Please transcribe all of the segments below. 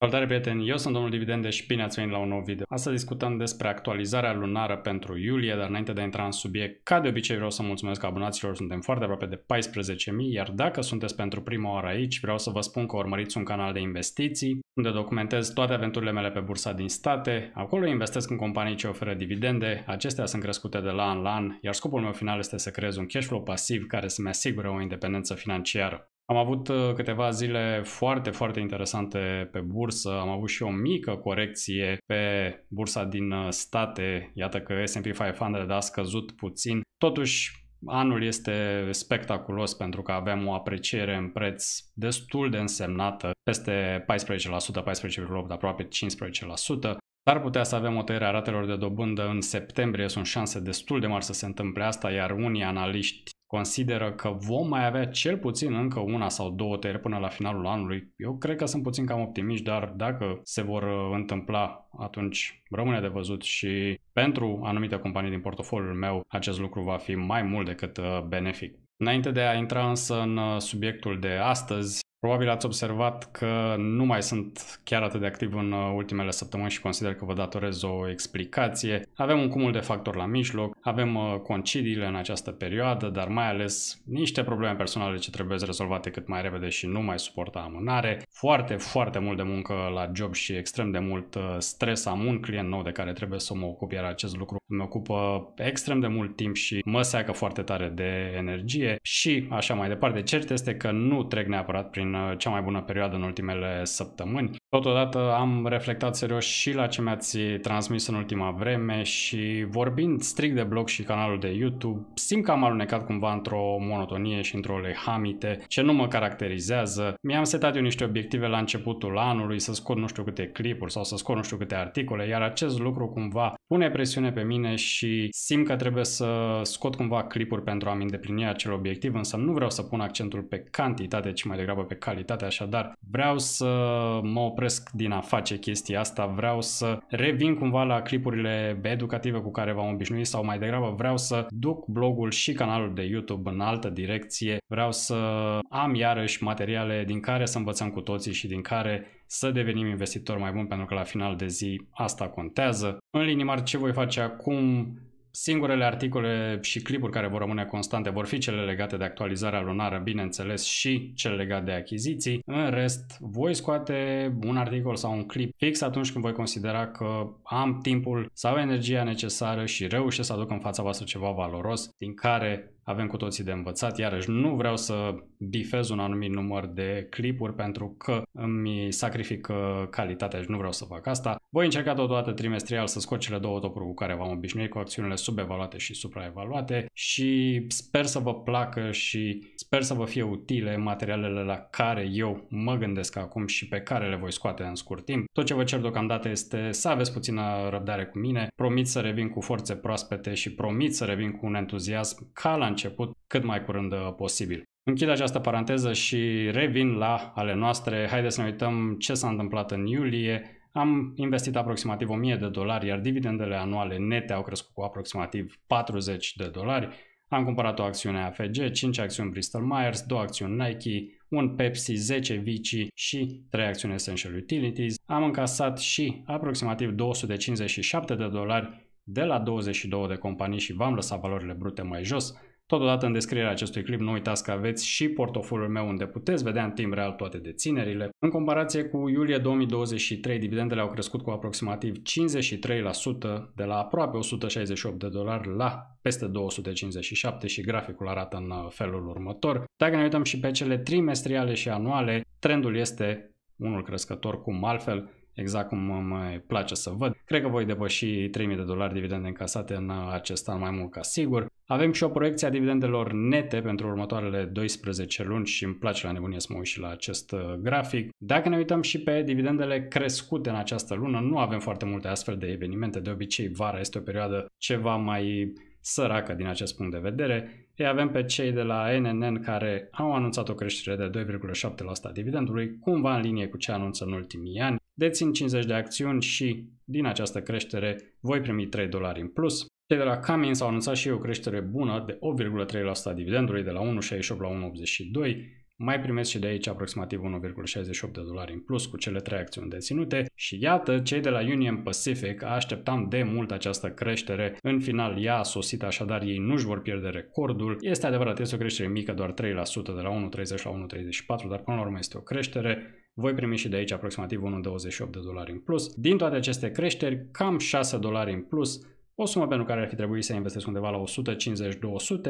Salutare prieteni, eu sunt domnul Dividende și bine ați venit la un nou video. Astăzi discutăm despre actualizarea lunară pentru iulie, dar înainte de a intra în subiect, ca de obicei vreau să mulțumesc abonaților, suntem foarte aproape de 14.000, iar dacă sunteți pentru prima oară aici, vreau să vă spun că urmăriți un canal de investiții, unde documentez toate aventurile mele pe bursa din state, acolo investesc în companii ce oferă dividende, acestea sunt crescute de la an la an, iar scopul meu final este să creez un cash flow pasiv care să-mi asigure o independență financiară. Am avut uh, câteva zile foarte, foarte interesante pe bursă. Am avut și o mică corecție pe bursa din uh, state. Iată că S&P 500 a scăzut puțin. Totuși, Anul este spectaculos pentru că avem o apreciere în preț destul de însemnată, peste 14%, 14,8%, aproape 15%. Dar putea să avem o tăiere a ratelor de dobândă în septembrie, sunt șanse destul de mari să se întâmple asta, iar unii analiști consideră că vom mai avea cel puțin încă una sau două tăieri până la finalul anului. Eu cred că sunt puțin cam optimiști, dar dacă se vor uh, întâmpla, atunci rămâne de văzut și pentru anumite companii din portofoliul meu acest lucru va fi mai mult decât uh, benefic. Înainte de a intra însă în uh, subiectul de astăzi, Probabil ați observat că nu mai sunt chiar atât de activ în uh, ultimele săptămâni și consider că vă datorez o explicație. Avem un cumul de factori la mijloc, avem uh, concidiile în această perioadă, dar mai ales niște probleme personale ce trebuie rezolvate cât mai repede și nu mai suporta amânare. Foarte, foarte mult de muncă la job și extrem de mult uh, stres. Am un client nou de care trebuie să mă ocup, iar acest lucru îmi ocupă extrem de mult timp și mă seacă foarte tare de energie și așa mai departe. Cert este că nu trec neapărat prin în uh, cea mai bună perioadă în ultimele săptămâni. Totodată am reflectat serios și la ce mi-ați transmis în ultima vreme și vorbind strict de blog și canalul de YouTube, simt că am alunecat cumva într-o monotonie și într-o lehamite ce nu mă caracterizează. Mi-am setat eu niște obiective la începutul anului, să scot nu știu câte clipuri sau să scot nu știu câte articole, iar acest lucru cumva pune presiune pe mine și simt că trebuie să scot cumva clipuri pentru a-mi îndeplini acel obiectiv, însă nu vreau să pun accentul pe cantitate, ci mai degrabă pe calitate, așadar vreau să mă opresc din a face chestia asta, vreau să revin cumva la clipurile educative cu care v-am obișnuit sau mai degrabă vreau să duc blogul și canalul de YouTube în altă direcție, vreau să am iarăși materiale din care să învățăm cu toții și din care să devenim investitori mai buni pentru că la final de zi asta contează. În linii mari ce voi face acum Singurele articole și clipuri care vor rămâne constante vor fi cele legate de actualizarea lunară, bineînțeles, și cele legate de achiziții. În rest, voi scoate un articol sau un clip fix atunci când voi considera că am timpul sau energia necesară și reușesc să aduc în fața voastră ceva valoros din care avem cu toții de învățat. Iarăși, nu vreau să bifez un anumit număr de clipuri pentru că îmi sacrific calitatea și nu vreau să fac asta. Voi încerca totodată trimestrial să scot cele două topuri cu care v-am obișnuit, cu acțiunile subevaluate și supraevaluate și sper să vă placă și sper să vă fie utile materialele la care eu mă gândesc acum și pe care le voi scoate în scurt timp. Tot ce vă cer deocamdată este să aveți puțină răbdare cu mine. Promit să revin cu forțe proaspete și promit să revin cu un entuziasm ca la început cât mai curând uh, posibil. Închid această paranteză și revin la ale noastre. Haideți să ne uităm ce s-a întâmplat în iulie. Am investit aproximativ 1000 de dolari, iar dividendele anuale nete au crescut cu aproximativ 40 de dolari. Am cumpărat o acțiune AFG, 5 acțiuni Bristol Myers, 2 acțiuni Nike, un Pepsi, 10 Vici și 3 acțiuni Essential Utilities. Am încasat și aproximativ 257 de dolari de la 22 de companii și v-am lăsat valorile brute mai jos. Totodată în descrierea acestui clip nu uitați că aveți și portofoliul meu unde puteți vedea în timp real toate deținerile. În comparație cu iulie 2023, dividendele au crescut cu aproximativ 53% de la aproape 168 de dolari la peste 257 și graficul arată în felul următor. Dacă ne uităm și pe cele trimestriale și anuale, trendul este unul crescător cum altfel, exact cum mă place să văd. Cred că voi depăși 3000 de dolari dividende încasate în acest an mai mult ca sigur. Avem și o proiecție a dividendelor nete pentru următoarele 12 luni și îmi place la nebunie să mă uit și la acest uh, grafic. Dacă ne uităm și pe dividendele crescute în această lună, nu avem foarte multe astfel de evenimente. De obicei, vara este o perioadă ceva mai săracă din acest punct de vedere. Îi avem pe cei de la NNN care au anunțat o creștere de 2,7% dividendului, cumva în linie cu ce anunță în ultimii ani. Dețin 50 de acțiuni și din această creștere voi primi 3 dolari în plus. Cei de la Cummins au anunțat și o creștere bună de 8,3% dividendului de la 1,68 la 1,82 mai primesc și de aici aproximativ 1,68 de dolari în plus cu cele trei acțiuni deținute și iată, cei de la Union Pacific așteptam de mult această creștere. În final ea a sosit, așadar ei nu-și vor pierde recordul. Este adevărat, este o creștere mică, doar 3% de la 1,30 la 1,34, dar până la urmă este o creștere voi primi și de aici aproximativ 1,28 de dolari în plus. Din toate aceste creșteri, cam 6 dolari în plus, o sumă pentru care ar fi trebuit să investesc undeva la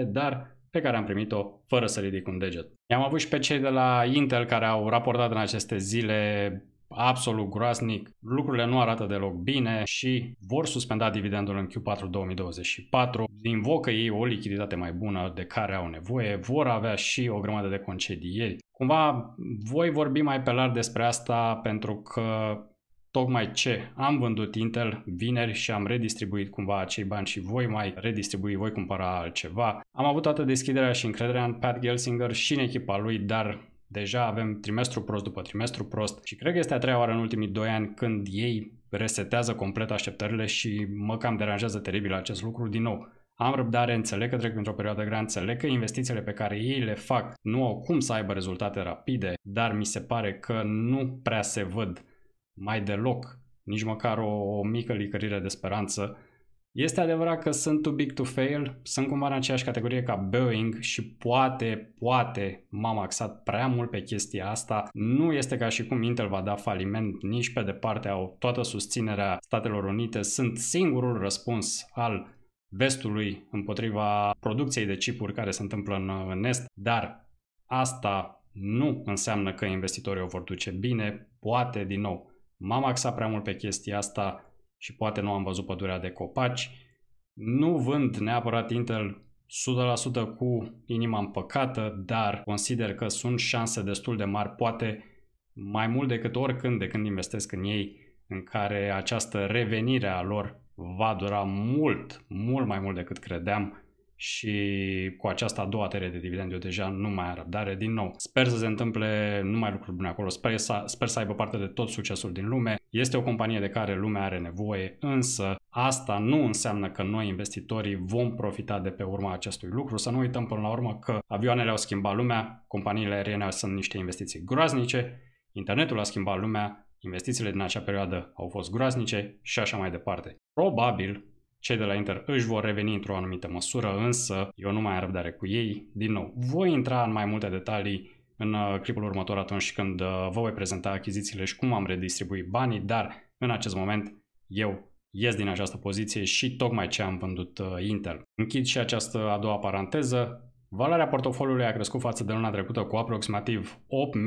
150-200, dar pe care am primit-o fără să ridic un deget. I-am avut și pe cei de la Intel care au raportat în aceste zile absolut groaznic, lucrurile nu arată deloc bine și vor suspenda dividendul în Q4 2024, invocă ei o lichiditate mai bună de care au nevoie, vor avea și o grămadă de concedieri. Cumva voi vorbi mai pe larg despre asta pentru că tocmai ce am vândut Intel vineri și am redistribuit cumva acei bani și voi mai redistribui, voi cumpăra altceva. Am avut toată deschiderea și încrederea în Pat Gelsinger și în echipa lui, dar deja avem trimestru prost după trimestru prost și cred că este a treia oară în ultimii doi ani când ei resetează complet așteptările și mă cam deranjează teribil acest lucru din nou. Am răbdare, înțeleg că trec într o perioadă grea, înțeleg că investițiile pe care ei le fac nu au cum să aibă rezultate rapide, dar mi se pare că nu prea se văd mai deloc nici măcar o, o mică licărire de speranță. Este adevărat că sunt too big to fail, sunt cumva în aceeași categorie ca Boeing și poate, poate m-am axat prea mult pe chestia asta. Nu este ca și cum Intel va da faliment, nici pe departe au toată susținerea Statelor Unite, sunt singurul răspuns al vestului împotriva producției de chipuri care se întâmplă în, în Est, dar asta nu înseamnă că investitorii o vor duce bine, poate din nou m-am axat prea mult pe chestia asta și poate nu am văzut pădurea de copaci. Nu vând neapărat Intel 100% cu inima împăcată, dar consider că sunt șanse destul de mari, poate mai mult decât oricând de când investesc în ei, în care această revenire a lor va dura mult, mult mai mult decât credeam și cu această a doua tere de dividend eu deja nu mai am răbdare din nou. Sper să se întâmple numai lucruri bune acolo, sper să, sper să aibă parte de tot succesul din lume. Este o companie de care lumea are nevoie, însă asta nu înseamnă că noi investitorii vom profita de pe urma acestui lucru. Să nu uităm până la urmă că avioanele au schimbat lumea, companiile aeriene sunt niște investiții groaznice, internetul a schimbat lumea, investițiile din acea perioadă au fost groaznice și așa mai departe. Probabil cei de la Inter își vor reveni într-o anumită măsură, însă eu nu mai am răbdare cu ei. Din nou, voi intra în mai multe detalii în uh, clipul următor atunci când uh, vă voi prezenta achizițiile și cum am redistribuit banii, dar în acest moment eu ies din această poziție și tocmai ce am vândut uh, Inter. Închid și această a doua paranteză. Valoarea portofoliului a crescut față de luna trecută cu aproximativ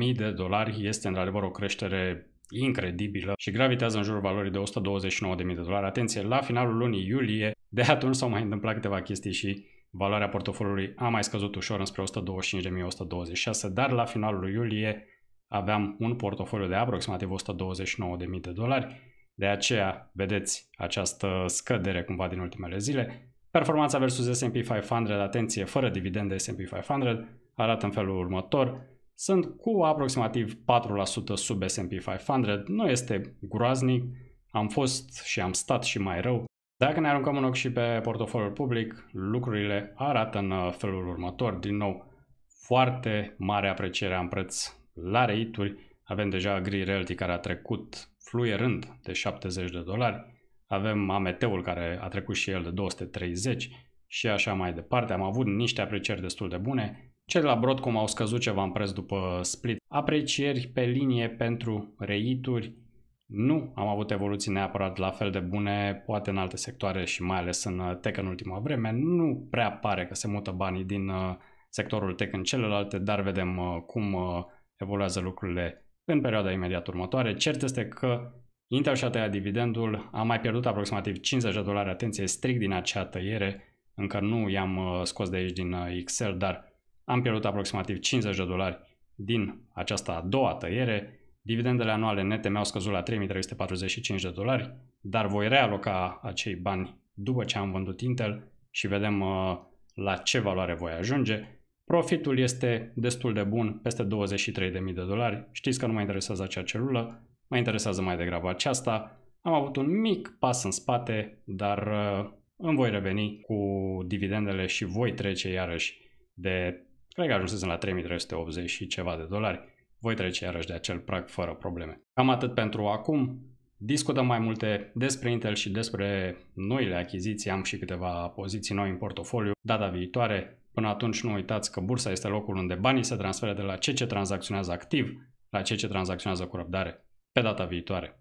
8.000 de dolari. Este într-adevăr o creștere incredibilă și gravitează în jurul valorii de 129.000 de dolari. Atenție, la finalul lunii iulie, de atunci s-au mai întâmplat câteva chestii și valoarea portofoliului a mai scăzut ușor înspre 125.126, dar la finalul lui iulie aveam un portofoliu de aproximativ 129.000 de dolari, de aceea vedeți această scădere cumva din ultimele zile. Performanța versus S&P 500, atenție, fără dividende S&P 500, arată în felul următor sunt cu aproximativ 4% sub S&P 500. Nu este groaznic, am fost și am stat și mai rău. Dacă ne aruncăm un ochi și pe portofoliul public, lucrurile arată în felul următor. Din nou, foarte mare apreciere în preț la reituri. Avem deja gri Realty care a trecut fluierând de 70 de dolari. Avem AMT-ul care a trecut și el de 230 și așa mai departe. Am avut niște aprecieri destul de bune. Cel la Brod cum au scăzut ceva în preț după split. Aprecieri pe linie pentru reituri. Nu am avut evoluții neapărat la fel de bune, poate în alte sectoare și mai ales în uh, tech în ultima vreme. Nu prea pare că se mută banii din uh, sectorul tech în celelalte, dar vedem uh, cum evoluează lucrurile în perioada imediat următoare. Cert este că Intel și-a tăiat dividendul, a mai pierdut aproximativ 50 de dolari, atenție, strict din acea tăiere, încă nu i-am scos de aici din Excel, dar am pierdut aproximativ 50 de dolari din această a doua tăiere. Dividendele anuale nete mi-au scăzut la 3345 de dolari, dar voi realoca acei bani după ce am vândut Intel și vedem uh, la ce valoare voi ajunge. Profitul este destul de bun, peste 23.000 de dolari. Știți că nu mă interesează acea celulă, mă interesează mai degrabă aceasta. Am avut un mic pas în spate, dar uh, îmi voi reveni cu dividendele și voi trece iarăși de Cred că ajunsesem la 3380 și ceva de dolari. Voi trece iarăși de acel prag fără probleme. Cam atât pentru acum. Discutăm mai multe despre Intel și despre noile achiziții. Am și câteva poziții noi în portofoliu data viitoare. Până atunci nu uitați că bursa este locul unde banii se transferă de la ce ce tranzacționează activ la ce ce tranzacționează cu răbdare. Pe data viitoare!